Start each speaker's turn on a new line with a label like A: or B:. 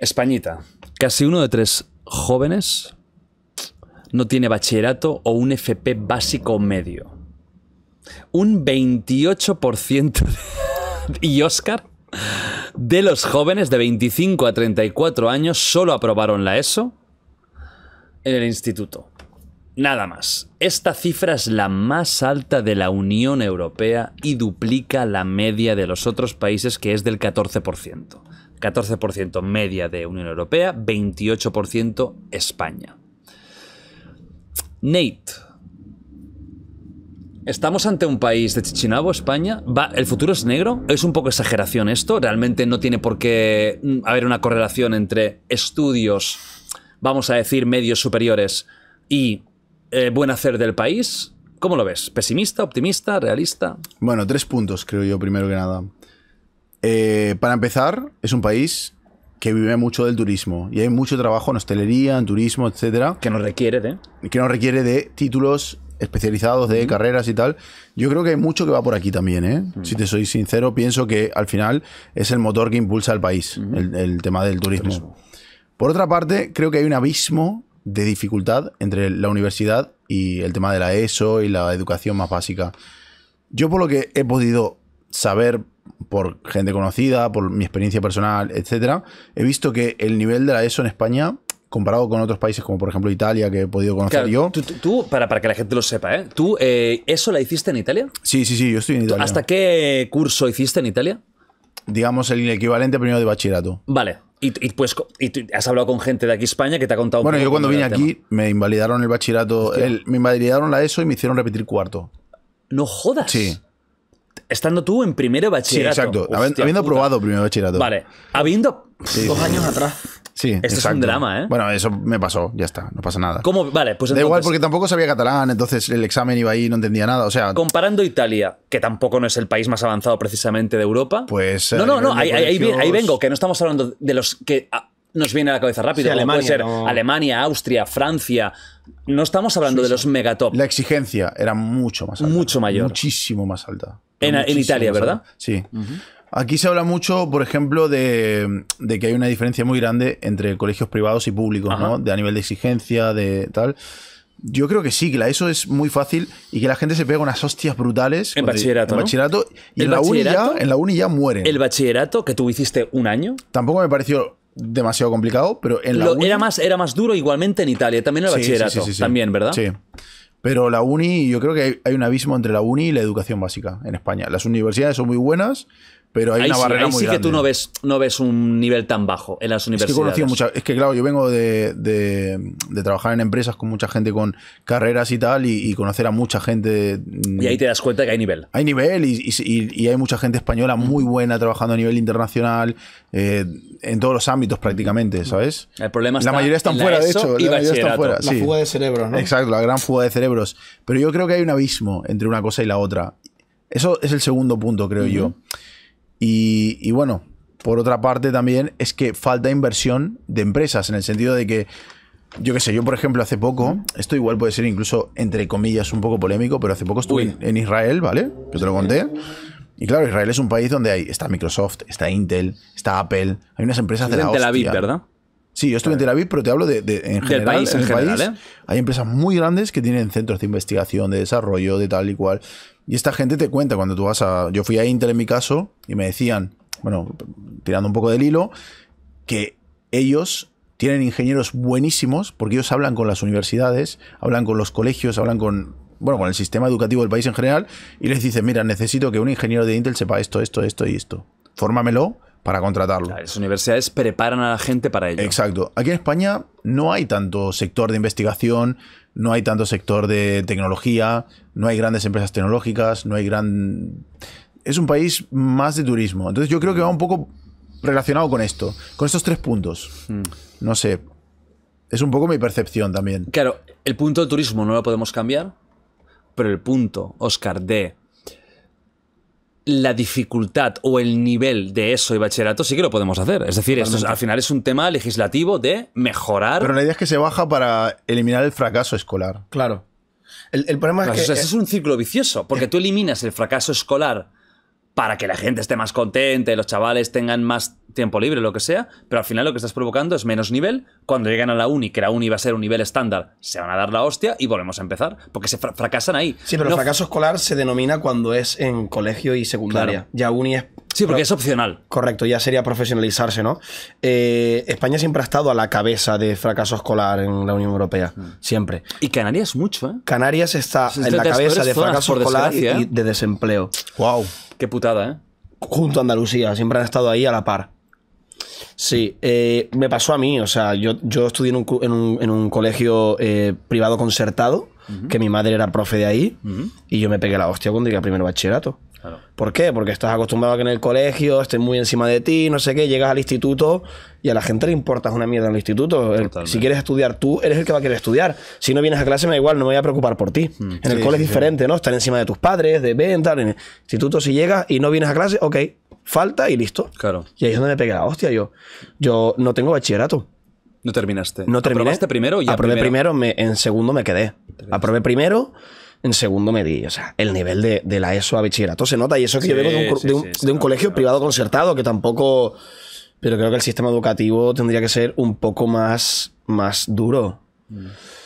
A: Españita. Casi uno de tres jóvenes no tiene bachillerato o un FP básico medio. Un 28% y Oscar de los jóvenes de 25 a 34 años solo aprobaron la ESO en el instituto. Nada más. Esta cifra es la más alta de la Unión Europea y duplica la media de los otros países que es del 14%. 14% media de Unión Europea, 28% España. Nate. ¿Estamos ante un país de Chichinabo, España? ¿El futuro es negro? ¿Es un poco exageración esto? ¿Realmente no tiene por qué mm, haber una correlación entre estudios, vamos a decir, medios superiores y eh, buen hacer del país. ¿Cómo lo ves? ¿Pesimista, optimista, realista?
B: Bueno, tres puntos, creo yo, primero que nada. Eh, para empezar, es un país que vive mucho del turismo y hay mucho trabajo en hostelería, en turismo, etcétera. Que nos requiere de. Que nos requiere de títulos especializados de carreras y tal. Yo creo que hay mucho que va por aquí también, ¿eh? Si te soy sincero, pienso que al final es el motor que impulsa al país, el, tema del turismo. Por otra parte, creo que hay un abismo de dificultad entre la universidad y el tema de la ESO y la educación más básica. Yo por lo que he podido saber por gente conocida, por mi experiencia personal, etcétera, he visto que el nivel de la ESO en España comparado con otros países como por ejemplo Italia que he podido conocer
A: yo. Tú, para, para, que la gente lo sepa, ¿eh? ¿Tú eso eh, e la hiciste en Italia?
B: Sí, sí, sí, yo estoy en Italia. ¿Hasta qué curso hiciste en Italia? Digamos el equivalente primero de bachillerato.
A: Vale, y, pues has hablado con gente de aquí España que te ha contado. Bueno, yo cuando vine aquí
B: me invalidaron el bachillerato, me invalidaron la ESO y me hicieron repetir cuarto. No jodas. Sí.
A: Estando tú en primero bachillerato. Sí, exacto. habiendo probado
B: aprobado primero bachillerato. Vale. Habiendo dos años atrás. Sí, Esto es un drama, ¿eh? Bueno, eso me pasó, ya está, no pasa nada. ¿Cómo? Vale, pues entonces, Da igual porque tampoco sabía catalán,
A: entonces el examen iba ahí, no entendía nada, o sea... Comparando Italia, que tampoco no es el país más avanzado precisamente de Europa... Pues... No, no, no, ahí, vengo, que no estamos hablando de los que ah, nos viene a la cabeza rápido, Alemania, puede ser Alemania, Austria, Francia... No estamos hablando de los megatop. La
B: exigencia era mucho más alta. Mucho mayor. Muchísimo más alta. En, Italia, ¿verdad? Sí. Aquí se habla mucho, por ejemplo, de, que hay una diferencia muy grande entre colegios privados y públicos, ¿no? De a nivel de exigencia, de tal. Yo creo que sí, que la ESO es muy fácil y que la gente se pega unas hostias brutales. En bachillerato. En Y en, la uni ya, en la uni ya mueren. El bachillerato que tú hiciste un año. Tampoco me pareció demasiado complicado, pero en la uni...
A: Era más, era más duro igualmente en Italia, también el bachillerato. también, ¿verdad? Sí.
B: Pero la uni, yo creo que hay, hay, un abismo entre la uni y la educación básica en España. Las universidades son muy buenas, pero hay una sí, barrera ahí sí que tú no
A: ves, no ves un nivel tan bajo en las universidades. Es que, mucha,
B: es que claro, yo vengo de, de, trabajar en empresas con mucha gente con carreras y tal, y, conocer a mucha gente. Y ahí
A: te das cuenta que hay nivel.
B: Hay nivel y, y, hay mucha gente española mm. muy buena trabajando a nivel internacional, eh, en todos los ámbitos prácticamente, mm. ¿sabes?
C: El problema La mayoría están fuera, de hecho. la mayoría están fuera. La fuga de cerebros, ¿no?
B: Exacto, la gran fuga de cerebros. Pero yo creo que hay un abismo entre una cosa y la otra. Eso es el segundo punto, creo yo. Y, bueno, por otra parte también es que falta inversión de empresas, en el sentido de que, yo qué sé, yo por ejemplo hace poco, esto igual puede ser incluso entre comillas un poco polémico, pero hace poco estuve en, Israel, ¿vale? Yo te lo conté. Y claro, Israel es un país donde hay, está Microsoft, está Intel, está Apple, hay unas empresas de la ¿verdad? Sí, yo estuve en Tel Aviv, pero te hablo de, en general. país, en, país, ¿eh? Hay empresas muy grandes que tienen centros de investigación, de desarrollo, de tal y cual. Y esta gente te cuenta cuando tú vas a. Yo fui a Intel en mi caso y me decían, bueno, tirando un poco del hilo, que ellos tienen ingenieros buenísimos porque ellos hablan con las universidades, hablan con los colegios, hablan con. Bueno, con el sistema educativo del país en general, y les dicen, mira, necesito que un ingeniero de Intel sepa esto, esto, esto y esto. Fórmamelo para contratarlo. Las universidades preparan a la gente para ello. Exacto. Aquí en España no hay tanto sector de investigación, no hay tanto sector de tecnología, no hay grandes empresas tecnológicas, no hay gran... Es un país más de turismo. Entonces yo creo que va un poco relacionado con esto, con estos tres puntos. Hmm. No sé. Es un poco mi percepción también.
A: Claro, el punto del turismo no lo podemos cambiar, pero el punto, Oscar, de la dificultad o el nivel de eso y bachillerato sí que lo podemos hacer. Es decir, esto al final es un tema legislativo de mejorar. Pero la
B: idea es que se baja para eliminar el fracaso escolar. Claro. El,
C: problema es que. es, eh, es
A: un ciclo vicioso, porque eh, tú eliminas el fracaso escolar para que la gente esté más contenta, los chavales tengan más tiempo libre, lo que sea, pero al final lo que estás provocando es menos nivel. Cuando llegan a la uni, que la uni va a ser un nivel estándar, se van a dar la hostia y volvemos a empezar, porque se
C: fracasan ahí. Sí, pero el fracaso escolar se denomina cuando es en colegio y secundaria. Ya uni es... Sí, porque es opcional. Correcto, ya sería profesionalizarse, ¿no? Eh, España siempre ha estado a la cabeza de fracaso escolar en la Unión Europea, mm. siempre. Y Canarias mucho, ¿eh? Canarias está este en la cabeza de fracaso escolar y, ¿eh? de desempleo. ¡Wow! Qué putada, ¿eh? Junto a Andalucía, siempre han estado ahí a la par. Sí, eh, me pasó a mí, o sea, yo, yo estudié en un, colegio eh, privado concertado, que mi madre era profe de ahí, y yo me pegué la hostia cuando llegué a primero bachillerato. ¿Por qué? Porque estás acostumbrado a que en el colegio estén muy encima de ti, no sé qué, llegas al instituto y a la gente le importas una mierda en el instituto. si quieres estudiar tú, eres el que va a querer estudiar. Si no vienes a clase, me da igual, no me voy a preocupar por ti. Mm. en el colegio es diferente, ¿no? Están encima de tus padres, de venta En el instituto, si llegas y no vienes a clase, ok, falta y listo. Claro. Y ahí es donde me pegué la hostia. Yo, yo no tengo bachillerato.
A: No terminaste. No terminaste primero y aprobé primero.
C: en segundo me quedé. Aprobé primero en segundo medio. O sea, el nivel de, la ESO a bachillerato se nota y eso que yo vengo de un, de un, colegio privado concertado que tampoco... Pero creo que el sistema educativo tendría que ser un poco más, más duro.
A: Mm.